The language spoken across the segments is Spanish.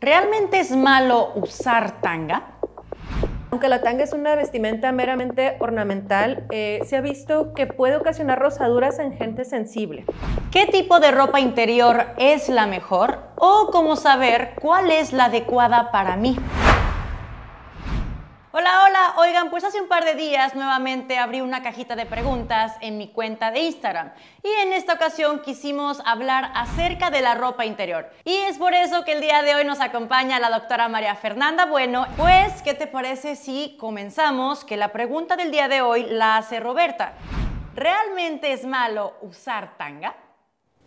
¿Realmente es malo usar tanga? Aunque la tanga es una vestimenta meramente ornamental, eh, se ha visto que puede ocasionar rosaduras en gente sensible. ¿Qué tipo de ropa interior es la mejor o cómo saber cuál es la adecuada para mí? Oigan, pues hace un par de días nuevamente abrí una cajita de preguntas en mi cuenta de Instagram y en esta ocasión quisimos hablar acerca de la ropa interior. Y es por eso que el día de hoy nos acompaña la doctora María Fernanda Bueno. Pues, ¿qué te parece si comenzamos? Que la pregunta del día de hoy la hace Roberta. ¿Realmente es malo usar tanga?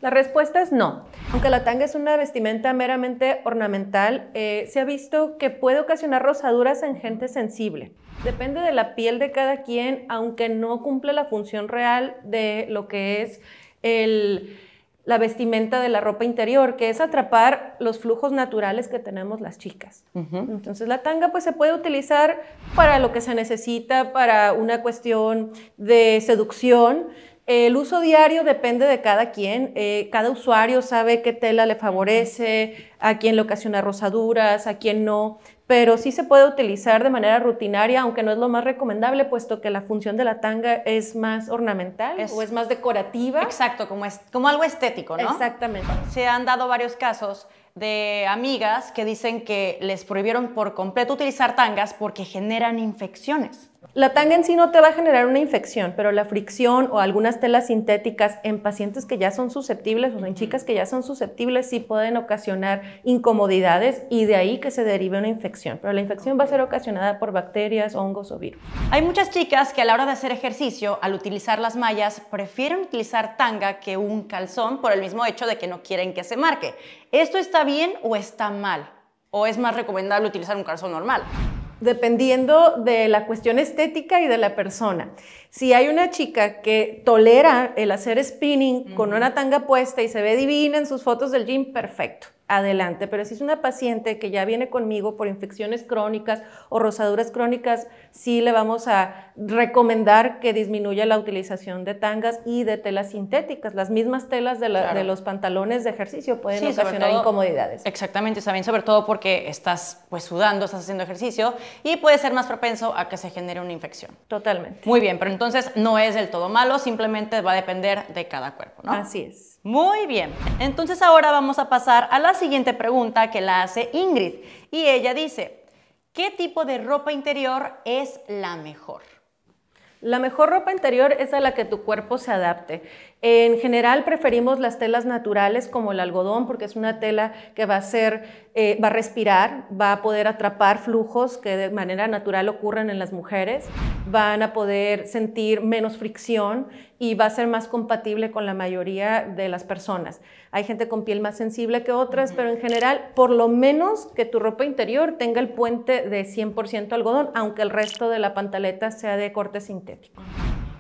La respuesta es no. Aunque la tanga es una vestimenta meramente ornamental, eh, se ha visto que puede ocasionar rosaduras en gente sensible. Depende de la piel de cada quien, aunque no cumple la función real de lo que es la vestimenta de la ropa interior, que es atrapar los flujos naturales que tenemos las chicas. Entonces la tanga pues se puede utilizar para lo que se necesita, para una cuestión de seducción, el uso diario depende de cada quien. Eh, cada usuario sabe qué tela le favorece, a quién le ocasiona rosaduras, a quién no. Pero sí se puede utilizar de manera rutinaria, aunque no es lo más recomendable, puesto que la función de la tanga es más ornamental o es más decorativa. Exacto, como, es, como algo estético, ¿no? Exactamente. Se han dado varios casos de amigas que dicen que les prohibieron por completo utilizar tangas porque generan infecciones. La tanga en sí no te va a generar una infección, pero la fricción o algunas telas sintéticas en pacientes que ya son susceptibles o en chicas que ya son susceptibles sí pueden ocasionar incomodidades y de ahí que se derive una infección. Pero la infección va a ser ocasionada por bacterias, hongos o virus. Hay muchas chicas que a la hora de hacer ejercicio, al utilizar las mallas, prefieren utilizar tanga que un calzón por el mismo hecho de que no quieren que se marque. Esto está bien o está mal? ¿O es más recomendable utilizar un calzón normal? Dependiendo de la cuestión estética y de la persona. Si hay una chica que tolera el hacer spinning con una tanga puesta y se ve divina en sus fotos del gym, perfecto adelante. Pero si es una paciente que ya viene conmigo por infecciones crónicas o rosaduras crónicas, sí le vamos a recomendar que disminuya la utilización de tangas y de telas sintéticas. Las mismas telas de, los pantalones de ejercicio pueden ocasionar incomodidades. Exactamente, también sobre todo porque estás pues sudando, estás haciendo ejercicio y puede ser más propenso a que se genere una infección. Totalmente. Muy bien, pero entonces no es del todo malo, simplemente va a depender de cada cuerpo, ¿no? Así es. Muy bien. Entonces ahora vamos a pasar a las siguiente pregunta que la hace Ingrid y ella dice, ¿qué tipo de ropa interior es la mejor? La mejor ropa interior es a la que tu cuerpo se adapte. En general preferimos las telas naturales como el algodón porque es una tela que va a ser, eh, va a respirar, va a poder atrapar flujos que de manera natural ocurren en las mujeres, van a poder sentir menos fricción y va a ser más compatible con la mayoría de las personas. Hay gente con piel más sensible que otras, pero en general por lo menos que tu ropa interior tenga el puente de 100% algodón, aunque el resto de la pantaleta sea de corte sintético.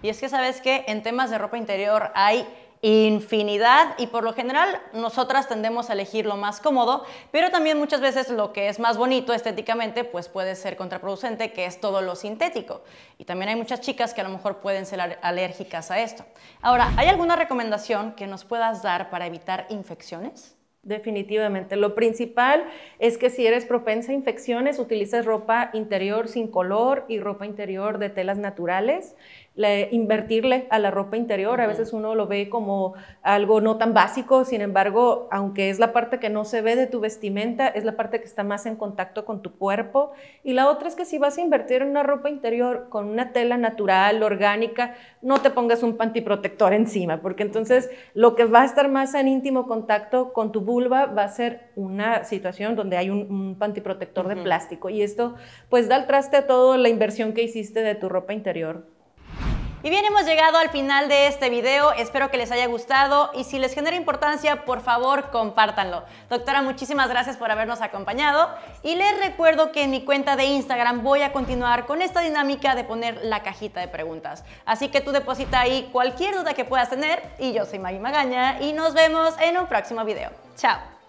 Y es que sabes que en temas de ropa interior hay infinidad y por lo general nosotras tendemos a elegir lo más cómodo, pero también muchas veces lo que es más bonito estéticamente pues puede ser contraproducente, que es todo lo sintético. Y también hay muchas chicas que a lo mejor pueden ser alérgicas a esto. Ahora, ¿hay alguna recomendación que nos puedas dar para evitar infecciones? Definitivamente. Lo principal es que si eres propensa a infecciones, utilices ropa interior sin color y ropa interior de telas naturales invertirle a la ropa interior. A veces uno lo ve como algo no tan básico, sin embargo, aunque es la parte que no se ve de tu vestimenta, es la parte que está más en contacto con tu cuerpo. Y la otra es que si vas a invertir en una ropa interior con una tela natural, orgánica, no te pongas un pantiprotector encima, porque entonces lo que va a estar más en íntimo contacto con tu vulva va a ser una situación donde hay un, pantiprotector de plástico. Y esto pues da el traste a toda la inversión que hiciste de tu ropa interior. Y bien, hemos llegado al final de este video. Espero que les haya gustado y si les genera importancia, por favor, compártanlo. Doctora, muchísimas gracias por habernos acompañado y les recuerdo que en mi cuenta de Instagram voy a continuar con esta dinámica de poner la cajita de preguntas. Así que tú deposita ahí cualquier duda que puedas tener y yo soy Maggie Magaña y nos vemos en un próximo video. Chao.